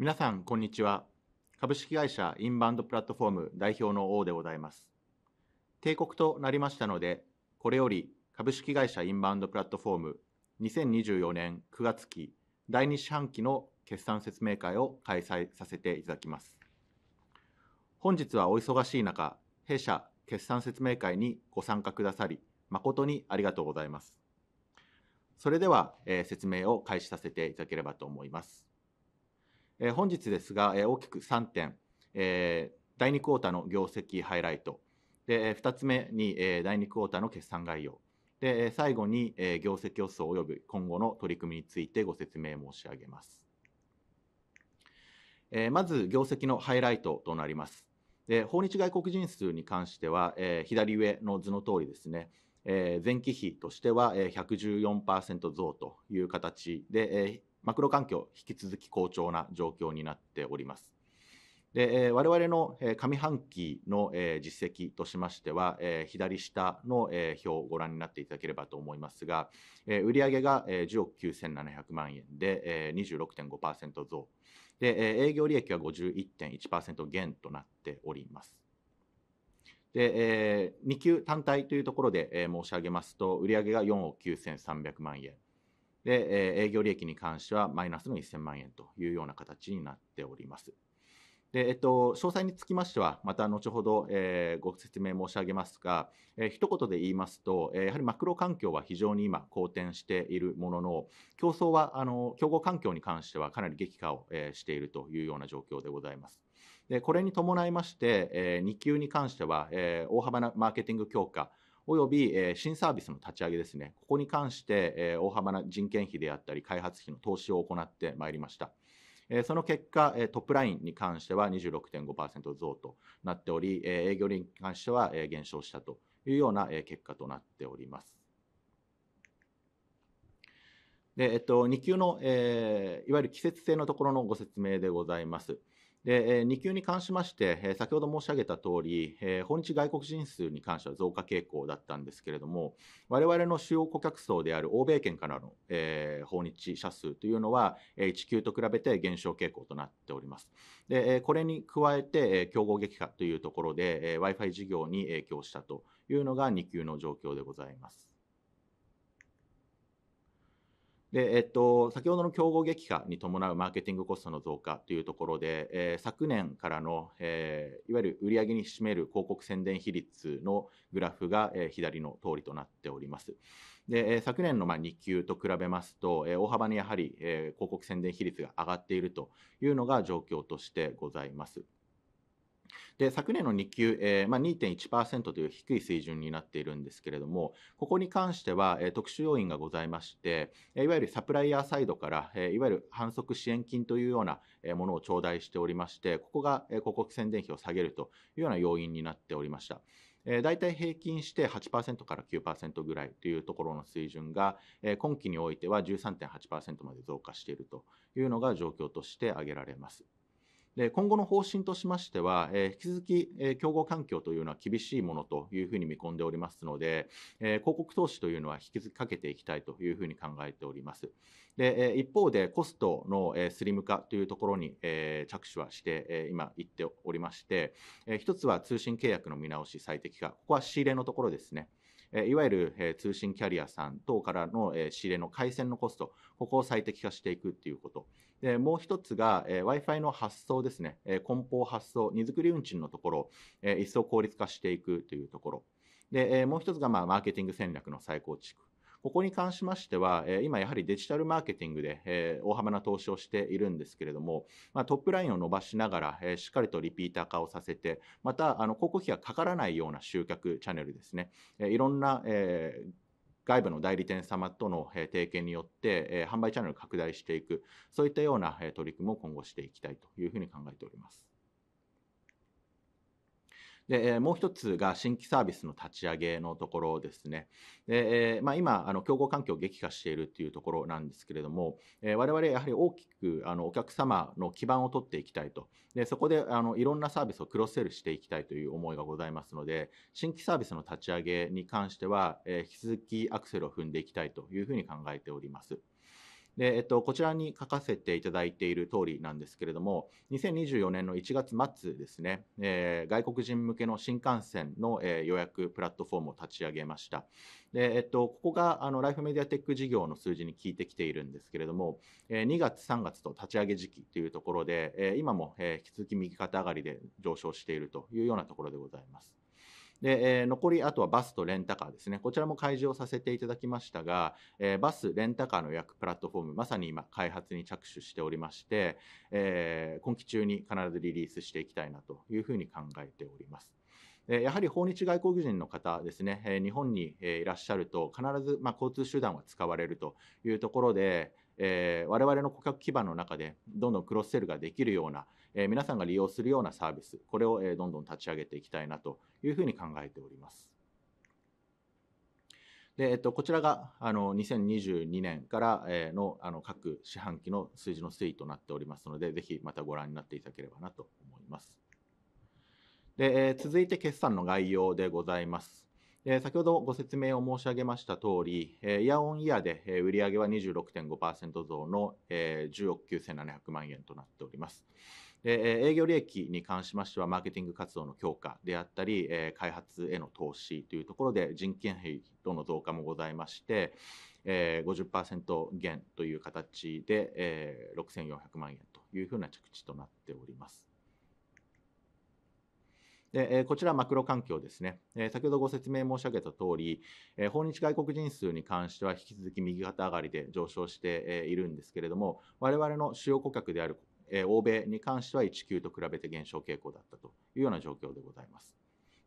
皆さん、こんにちは。株式会社インバウンドプラットフォーム代表の王でございます。帝国となりましたので、これより株式会社インバウンドプラットフォーム2024年9月期第2四半期の決算説明会を開催させていただきます。本日はお忙しい中、弊社決算説明会にご参加くださり、誠にありがとうございます。それでは、えー、説明を開始させていただければと思います。本日ですが、大きく3点、第2クォーターの業績ハイライト、で2つ目に、第2クォーターの決算概要、で最後に、業績予想及び今後の取り組みについてご説明申し上げます。まず、業績のハイライトとなります。で訪日外国人数に関しては、左上の図の通りですね、前期比としては114%増という形で、マクロ環境、引き続き好調な状況になっております。で我々の上半期の実績としましては、左下の表をご覧になっていただければと思いますが、売上が10億9700万円で26.5%増で、営業利益は51.1%減となっております。で2級単体というところで申し上げますと、売上が4億9300万円。で、え営業利益に関してはマイナスの1000万円というような形になっております。でえっと、詳細につきましては、また後ほど、えー、ご説明申し上げますが、えー、一言で言いますと、えー、やはりマクロ環境は非常に今、好転しているものの、競争はあの、競合環境に関してはかなり激化を、えー、しているというような状況でございます。でこれに伴いまして、えー、2級に関しては、えー、大幅なマーケティング強化、および、え新サービスの立ち上げですね、ここに関して、え大幅な人件費であったり、開発費の投資を行ってまいりました。その結果、トップラインに関しては26.5%増となっており、営業利益に関しては減少したというような結果となっております。でえっと、2級の、えー、いわゆる季節性のところのご説明でございます。で2級に関しまして、先ほど申し上げた通り、訪日外国人数に関しては増加傾向だったんですけれども、我々の主要顧客層である欧米圏からの訪日者数というのは、1級と比べて減少傾向となっております。でこれに加えて、競合激化というところで、Wi-Fi 事業に影響したというのが2級の状況でございます。でえっと、先ほどの競合激化に伴うマーケティングコストの増加というところで、えー、昨年からの、えー、いわゆる売上に占める広告宣伝比率のグラフが、えー、左の通りとなっております。で、えー、昨年のまあ2級と比べますと、えー、大幅にやはり、えー、広告宣伝比率が上がっているというのが状況としてございます。で昨年の2級、えーまあ、2.1%という低い水準になっているんですけれども、ここに関しては、えー、特殊要因がございまして、いわゆるサプライヤーサイドから、えー、いわゆる反則支援金というようなものを頂戴しておりまして、ここが、えー、広告宣伝費を下げるというような要因になっておりました。えー、大体平均して8%から9%ぐらいというところの水準が、えー、今期においては13.8%まで増加しているというのが状況として挙げられます。で今後の方針としましては、えー、引き続き、えー、競合環境というのは厳しいものというふうに見込んでおりますので、えー、広告投資というのは引き続きかけていきたいというふうに考えております。で、え一方でコストの、えスリム化というところに、え着手はして、え今行っておりまして、え一つは通信契約の見直し最適化、ここは仕入れのところですね。いわゆる通信キャリアさん等からの仕入れの回線のコスト、ここを最適化していくということ。でもう一つが、Wi-Fi の発送ですね、梱包発送、荷造り運賃のところ、一層効率化していくというところ。で、もう一つが、まあ、マーケティング戦略の再構築ここに関しましては、え今やはりデジタルマーケティングで、え大幅な投資をしているんですけれども、まトップラインを伸ばしながら、えしっかりとリピーター化をさせて、また、あの、広告費がかからないような集客チャンネルですね、えいろんな、え外部の代理店様との提携によって販売チャンネルを拡大していくそういったような取り組みを今後していきたいというふうに考えております。で、えもう一つが新規サービスの立ち上げのところですね。で、えまあ、今、あの競合環境激化しているというところなんですけれども、え我々やはり大きくあのお客様の基盤を取っていきたいと。で、そこであのいろんなサービスをクロスセルしていきたいという思いがございますので、新規サービスの立ち上げに関しては、え引き続きアクセルを踏んでいきたいというふうに考えております。で、えっと、こちらに書かせていただいている通りなんですけれども、2024年の1月末ですね、えー、外国人向けの新幹線の、えー、予約プラットフォームを立ち上げました。で、えっと、ここがあのライフメディアテック事業の数字に効いてきているんですけれども、えー、2月、3月と立ち上げ時期というところで、えー、今も、えー、引き続き右肩上がりで上昇しているというようなところでございます。で、えー、残りあとはバスとレンタカーですねこちらも開示をさせていただきましたが、えー、バスレンタカーの予約プラットフォームまさに今開発に着手しておりまして、えー、今期中に必ずリリースしていきたいなというふうに考えております。やはり訪日外国人の方ですね、日本にいらっしゃると、必ずま交通手段は使われるというところで、えー、我々の顧客基盤の中でどんどんクロスセルができるような、えー、皆さんが利用するようなサービスこれを、えー、どんどん立ち上げていきたいなというふうに考えております。でえっと、こちらがあの2022年からのあの各四半期の数字の推移となっておりますので、ぜひまたご覧になっていただければなと思います。で続いて決算の概要でございます。え先ほどご説明を申し上げました通り、えイヤオンイヤーで、えー、売上は26.5%増の、え10億9700万円となっております。で営業利益に関しましてはマーケティング活動の強化であったり開発への投資というところで人件費との増加もございまして50%減という形で6400万円というふうな着地となっております。でこちらマクロ環境ですね。先ほどご説明申し上げた通り、訪日外国人数に関しては引き続き右肩上がりで上昇しているんですけれども、我々の主要顧客である欧米に関しては19と比べて減少傾向だったというような状況でございます。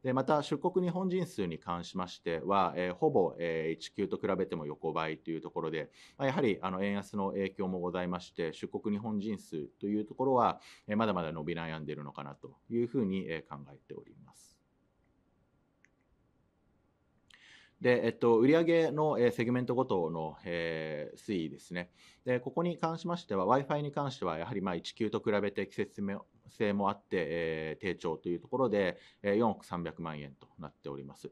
でまた出国日本人数に関しましては、えー、ほぼ、えー、1級と比べても横ばいというところで、まあ、やはりあの円安の影響もございまして出国日本人数というところは、えー、まだまだ伸び悩んでいるのかなというふうに、えー、考えております。で、えっと、売上の、えセグメントごとの、えー、推移ですね。で、ここに関しましては、Wi-Fi に関しては、やはりまあ1級と比べて季節性もあって、えー、低調というところで、え4億300万円となっております。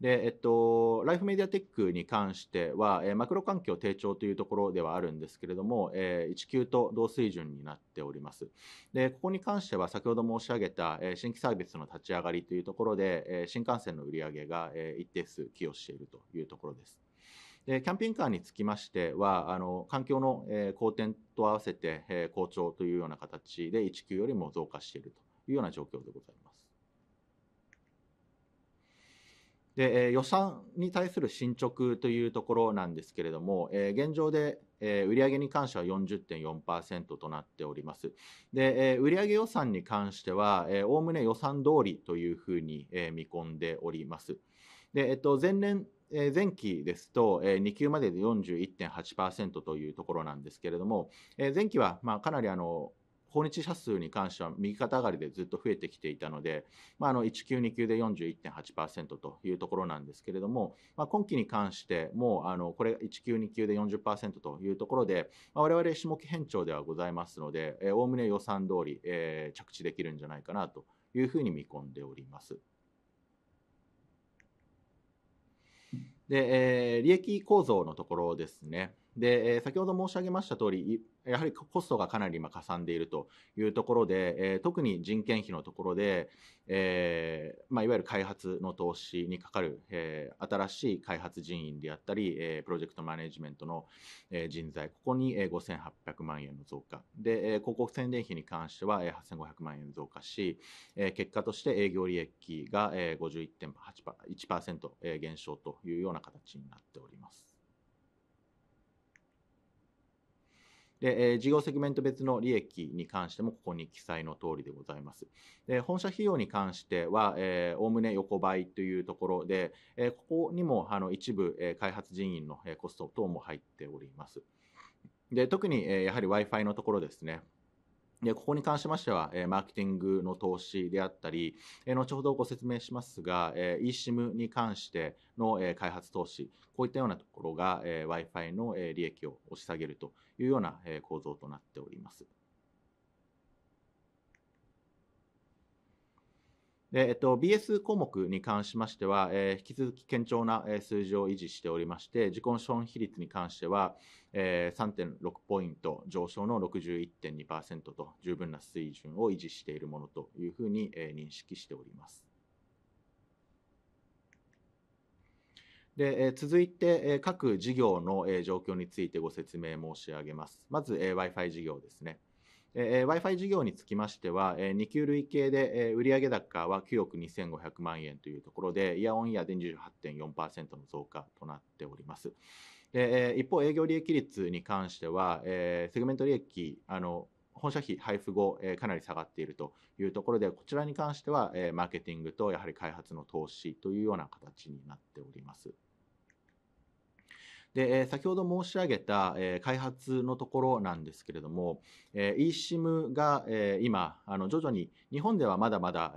で、えっと、ライフメディアテックに関しては、えー、マクロ環境低調というところではあるんですけれども、えー、1級と同水準になっております。で、ここに関しては先ほど申し上げた、えー、新規サービスの立ち上がりというところで、えー、新幹線の売り上げが、えー、一定数寄与しているというところです。でキャンピングカーにつきましてはあの環境の、え好転と合わせて、え好調というような形で1級よりも増加しているというような状況でございます。で、え予算に対する進捗というところなんですけれども、え現状で、え売上に関しては40.4%となっております。で、え売上予算に関しては、おおむね予算通りというふうに、え見込んでおります。で、えっと、前年えー、前期ですと、えー、2級までで41.8%というところなんですけれども、えー、前期はまあかなりあの訪日者数に関しては右肩上がりでずっと増えてきていたので、まあ、あの1級、2級で41.8%というところなんですけれども、まあ、今期に関してもうあのこれ1級、2級で40%というところで、われ我々下期返調ではございますのでおおむね予算通り、えー、着地できるんじゃないかなというふうに見込んでおります。で、えー、利益構造のところですね。で、え先ほど申し上げました通り、やはりコストがかなり今、かさんでいるというところで、え特に人件費のところで、えまあ、いわゆる開発の投資にかかる、え新しい開発人員であったり、えプロジェクトマネジメントの、え人材、ここに、え5800万円の増加、で、え広告宣伝費に関しては、え8500万円増加し、え結果として営業利益が、え5 1 1え減少というような形になっております。で、えー、事業セグメント別の利益に関しても、ここに記載の通りでございます。で、本社費用に関しては、おおむね横ばいというところで、えー、ここにもあの一部、えー、開発人員のコスト等も入っております。で特に、えー、やはり Wi-Fi のところですね、で、ここに関しましては、えマーケティングの投資であったり、え後ほどご説明しますが、え eSIM に関しての、え開発投資、こういったようなところが、え Wi-Fi の、え利益を押し下げるというような、え構造となっております。でえっと、BS 項目に関しましては、えー、引き続き堅調な数字を維持しておりまして、自己資比率に関しては、えー、3.6ポイント上昇の61.2%と十分な水準を維持しているものというふうに、えー、認識しております。で続いて、各事業の状況についてご説明申し上げます。まず、Wi-Fi 事業ですね。えー、Wi-Fi 事業につきましては、えー、2級累計で、えー、売上高は9億2500万円というところで、イヤオンイヤーで28.4%の増加となっております。で、えー、一方、営業利益率に関しては、えー、セグメント利益、あの本社費配布後、えー、かなり下がっているというところで、こちらに関しては、えー、マーケティングとやはり開発の投資というような形になっております。で、先ほど申し上げた、え開発のところなんですけれども、え eSIM が、え今、あの、徐々に、日本ではまだまだ、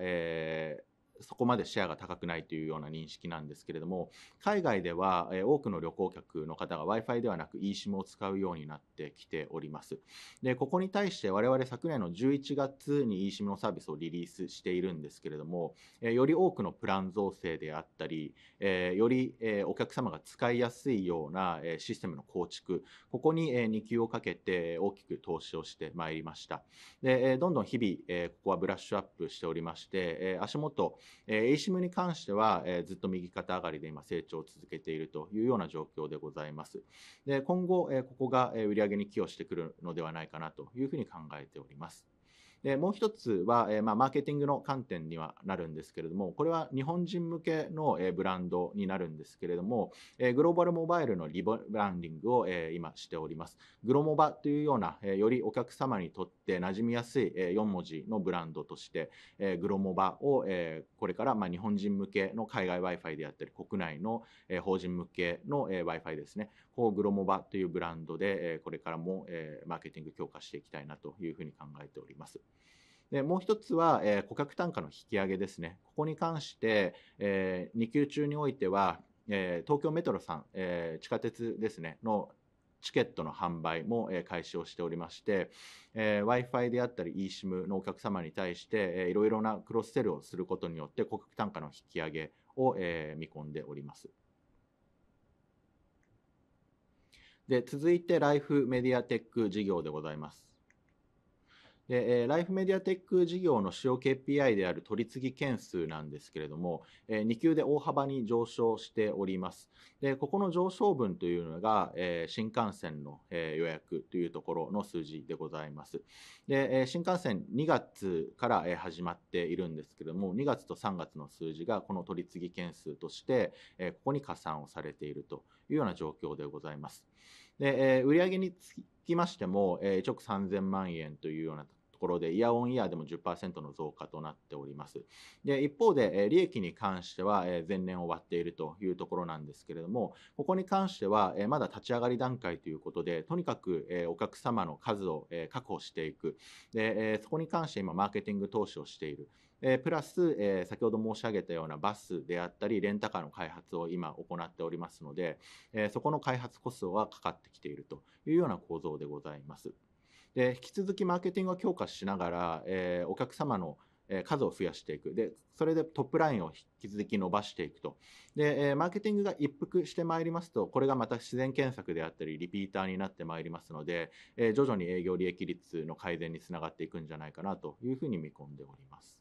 そこまでシェアが高くないというような認識なんですけれども海外では多くの旅行客の方が w i f i ではなく eSIM を使うようになってきておりますでここに対して我々昨年の11月に eSIM のサービスをリリースしているんですけれどもより多くのプラン造成であったりよりお客様が使いやすいようなシステムの構築ここに2級をかけて大きく投資をしてまいりましたでどんどん日々ここはブラッシュアップしておりまして足元えー、ASIM に関しては、えー、ずっと右肩上がりで今成長を続けているというような状況でございます。で今後、えー、ここが売上に寄与してくるのではないかなというふうに考えております。でもう一つは、えー、まあ、マーケティングの観点にはなるんですけれどもこれは日本人向けの、えー、ブランドになるんですけれども、えー、グローバルモバイルのリブランディングを、え今しておりますグロモバというような、えよりお客様にとって馴染みやすい、え4文字のブランドとして、えグロモバを、えこれから、まあ、日本人向けの海外 w i f i であったり国内の、え法人向けの、え w i f i ですねこうグロモバというブランドで、えこれからも、えマーケティング強化していきたいなというふうに考えております。でもう一つは、えー、顧客単価の引き上げですね。ここに関して、えー、2級中においては、えー、東京メトロさん、えー、地下鉄ですね、のチケットの販売も、えー、開始をしておりまして、えー、Wi-Fi であったり eSIM のお客様に対して、えー、いろいろなクロスセルをすることによって、顧客単価の引き上げを、えー、見込んでおります。で続いて、ライフメディアテック事業でございます。えー、ライフメディアテック事業の使用 KPI である取り次ぎ件数なんですけれども、えー、2級で大幅に上昇しております。で、ここの上昇分というのが、えー、新幹線の、えー、予約というところの数字でございます。で、えー、新幹線2月から、えー、始まっているんですけれども、2月と3月の数字がこの取り次ぎ件数として、えー、ここに加算をされているというような状況でございます。で、えー、売上につきましても、えー、1億3000万円というようなところでイヤオンイヤーでも10%の増加となっております。で一方で、え利益に関しては、え前年を割っているというところなんですけれども、ここに関しては、えまだ立ち上がり段階ということで、とにかく、えお客様の数を、え確保していくで、えそこに関して今、マーケティング投資をしている。えプラス、え先ほど申し上げたようなバスであったり、レンタカーの開発を今行っておりますので、えそこの開発コストはかかってきているというような構造でございます。で引き続きマーケティングを強化しながら、えー、お客様の数を増やしていく。で、それでトップラインを引き続き伸ばしていくと。で、マーケティングが一服してまいりますと、これがまた自然検索であったり、リピーターになってまいりますので、徐々に営業利益率の改善につながっていくんじゃないかなというふうに見込んでおります。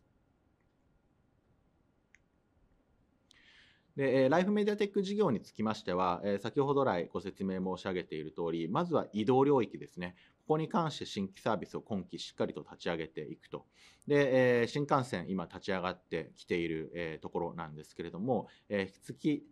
で、ライフメディアテック事業につきましては、先ほど来ご説明申し上げている通り、まずは移動領域ですね。こに関して新規サービスを今期しっかりと立ち上げていくと。で、えー、新幹線今立ち上がってきている、えー、ところなんですけれども、えー、引き続き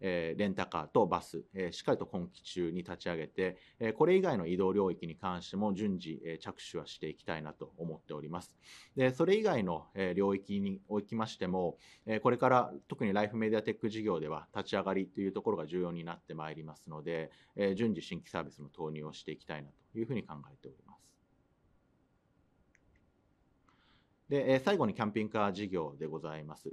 えー、レンタカーとバス、えー、しっかりと今期中に立ち上げて、えー、これ以外の移動領域に関しても順次、えー、着手はしていきたいなと思っております。でそれ以外の、えー、領域におきましても、えー、これから特にライフメディアテック事業では立ち上がりというところが重要になってまいりますので、えー、順次新規サービスの投入をしていきたいなというふうに考えております。で最後にキャンピングカー事業でございます。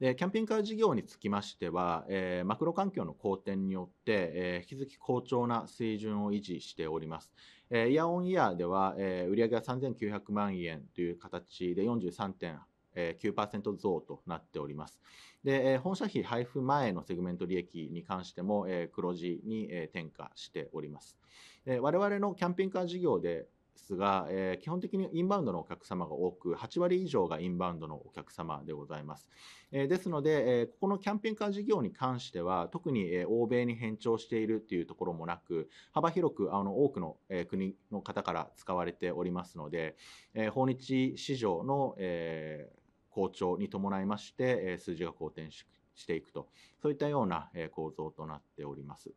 でキャンピングカー事業につきましては、えー、マクロ環境の好転によって、えー、引き続き好調な水準を維持しております。えー、イヤオンイヤーでは、えー、売上が3900万円という形で43.8%。9%増となっております。で、本社費配布前のセグメント利益に関しても黒字に転嫁しております。我々のキャンピングカー事業でですが、えー、基本的にインバウンドのお客様が多く、8割以上がインバウンドのお客様でございます。えー、ですので、えー、ここのキャンピングカー事業に関しては、特に、え欧米に偏重しているというところもなく、幅広くあの多くの、え国の方から使われておりますので、え訪日市場の、え好調に伴いまして、え数字が好転していくと、そういったような、え構造となっております。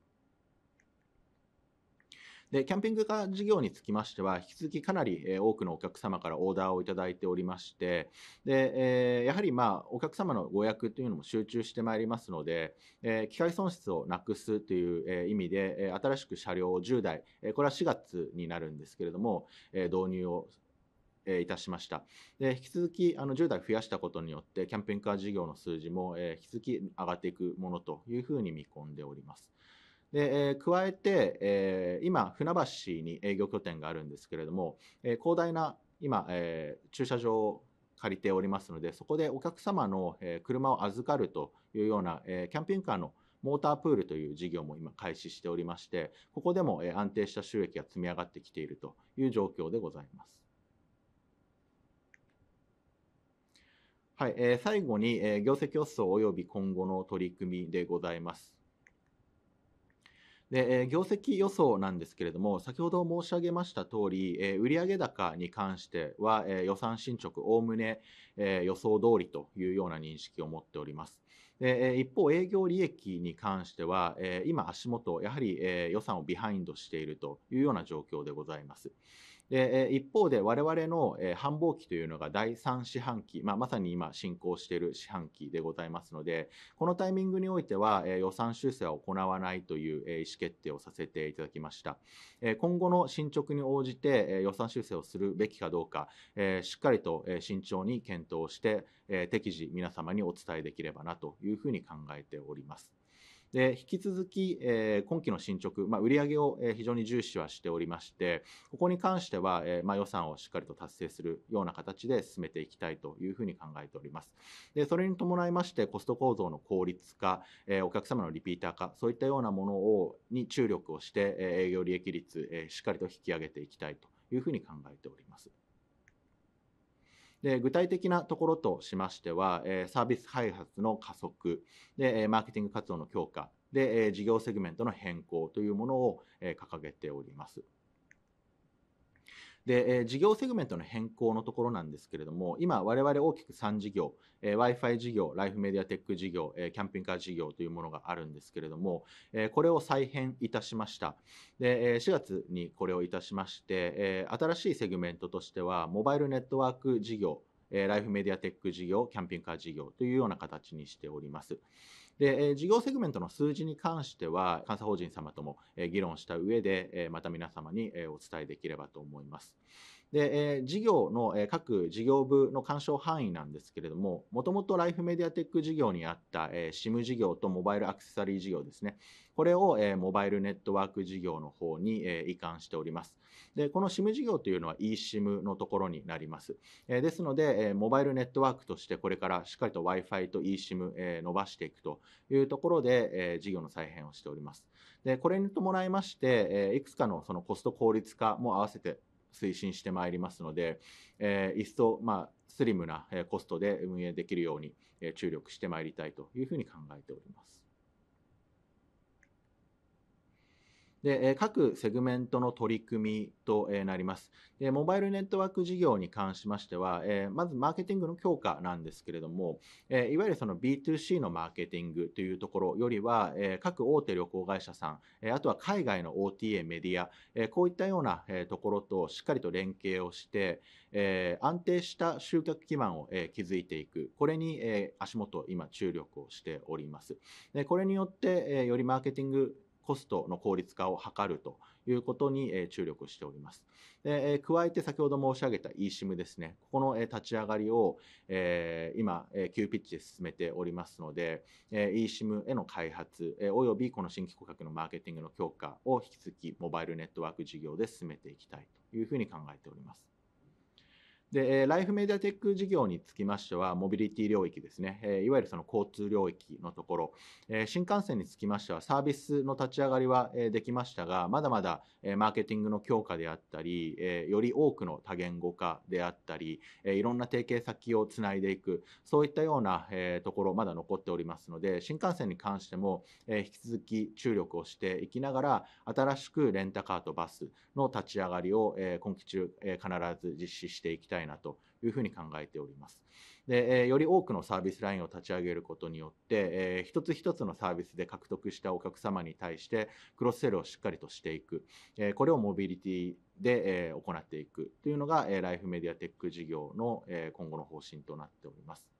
でキャンピングカー事業につきましては引き続きかなり多くのお客様からオーダーをいただいておりましてで、えー、やはりまあお客様のご予約というのも集中してまいりますので、えー、機械損失をなくすという意味で新しく車両10台これは4月になるんですけれども導入をいたしましたで引き続きあの10台増やしたことによってキャンピングカー事業の数字も引き続き上がっていくものというふうに見込んでおります。で、えー、加えて、えー、今、船橋に営業拠点があるんですけれども、えー、広大な今、えー、駐車場を借りておりますので、そこでお客様の、えー、車を預かるというような、えー、キャンピングカーのモータープールという事業も今開始しておりまして、ここでも安定した収益が積み上がってきているという状況でございます。はい、え最後に、え業績予想及び今後の取り組みでございます。で、え業績予想なんですけれども、先ほど申し上げました通り、え売上高に関しては、え予算進捗、おおむね、え予想通りというような認識を持っております。で一方、営業利益に関しては、今、足元、やはり予算をビハインドしているというような状況でございます。で一方で我々の繁忙期というのが第3四半期、まあ、まさに今進行している四半期でございますのでこのタイミングにおいては予算修正は行わないという意思決定をさせていただきました今後の進捗に応じて予算修正をするべきかどうかしっかりと慎重に検討して適時皆様にお伝えできればなというふうに考えております。で引き続き、えー、今期の進捗、まあ、売上を、えー、非常に重視はしておりましてここに関しては、えーまあ、予算をしっかりと達成するような形で進めていきたいというふうに考えておりますでそれに伴いましてコスト構造の効率化、えー、お客様のリピーター化そういったようなものをに注力をして、えー、営業利益率、えー、しっかりと引き上げていきたいというふうに考えておりますで具体的なところとしましては、えサービス開発の加速で、マーケティング活動の強化で、事業セグメントの変更というものを掲げております。で、え事業セグメントの変更のところなんですけれども、今、我々大きく3事業、え Wi-Fi 事業、ライフメディアテック事業、えキャンピングカー事業というものがあるんですけれども、えこれを再編いたしました。で、え4月にこれをいたしまして、え新しいセグメントとしては、モバイルネットワーク事業、ライフメディアテック事業、キャンピングカー事業というような形にしております。で、え事業セグメントの数字に関しては、監査法人様とも、え議論した上で、えまた皆様に、えお伝えできればと思います。で、えー、事業の、えー、各事業部の干渉範囲なんですけれども、もともとライフメディアテック事業にあった、えー、SIM 事業とモバイルアクセサリー事業ですね。これを、えー、モバイルネットワーク事業の方に、えー、移管しております。で、この SIM 事業というのは eSIM のところになります。えー、ですので、えー、モバイルネットワークとしてこれからしっかりと Wi-Fi と eSIM、えー、伸ばしていくというところで、えー、事業の再編をしております。で、これに伴いまして、えー、いくつかのそのコスト効率化も合わせて推進してまいりますので、えー、一層、まあ、スリムなコストで運営できるように注力してまいりたいというふうに考えております。で、各セグメントの取り組みとなります。モバイルネットワーク事業に関しましては、まずマーケティングの強化なんですけれども、いわゆるその B2C のマーケティングというところよりは、各大手旅行会社さん、あとは海外の OTA メディア、こういったようなところとしっかりと連携をして、安定した集客基盤を築いていく。これに足元、今注力をしております。これによって、よりマーケティングコストの効率化を図るということに注力しております。で加えて先ほど申し上げた eSIM ですね、ここの立ち上がりを今、急ピッチで進めておりますので、eSIM への開発、およびこの新規顧客のマーケティングの強化を引き続き、モバイルネットワーク事業で進めていきたいというふうに考えております。で、ライフメディアテック事業につきましては、モビリティ領域ですね、いわゆるその交通領域のところ、新幹線につきましてはサービスの立ち上がりはできましたが、まだまだマーケティングの強化であったり、より多くの多言語化であったり、いろんな提携先をつないでいく、そういったようなところ、まだ残っておりますので、新幹線に関しても引き続き注力をしていきながら、新しくレンタカーとバスの立ち上がりを今期中、必ず実施していきたいいなというふうに考えております。で、より多くのサービスラインを立ち上げることによって、え一つ一つのサービスで獲得したお客様に対してクロスセルをしっかりとしていく、えこれをモビリティで、え行っていくというのが、えライフメディアテック事業の、え今後の方針となっております。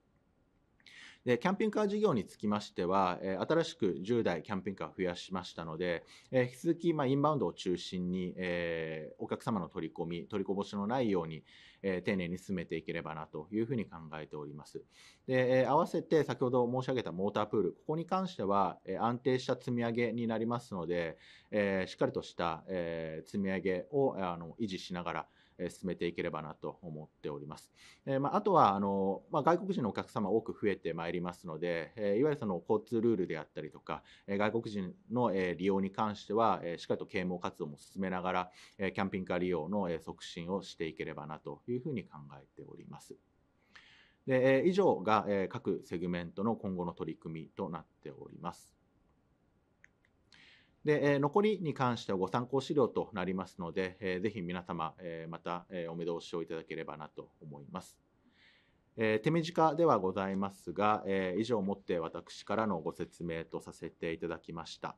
でキャンピングカー事業につきましては、え新しく10台キャンピングカー増やしましたので、え引き続き、まインバウンドを中心に、えお客様の取り込み取りこぼしのないように、え丁寧に進めていければなというふうに考えておりますで、え合わせて先ほど申し上げたモータープールここに関しては、え安定した積み上げになりますので、えしっかりとした、え積み上げをあの維持しながら進めていければなと思っております。えまあ、あとはあの、まあ、外国人のお客様多く増えてまいりますので、えいわゆるその交通ルールであったりとか、え外国人の、え利用に関しては、えしっかりと啓蒙活動も進めながら、えキャンピングカー利用の、え促進をしていければなというふうに考えております。でえ以上がえ各セグメントの今後の取り組みとなっております。で、え残りに関してはご参考資料となりますので、えー、ぜひ皆様、えまた、えお目通しをいただければなと思います。え手短ではございますが、え以上をもって私からのご説明とさせていただきました。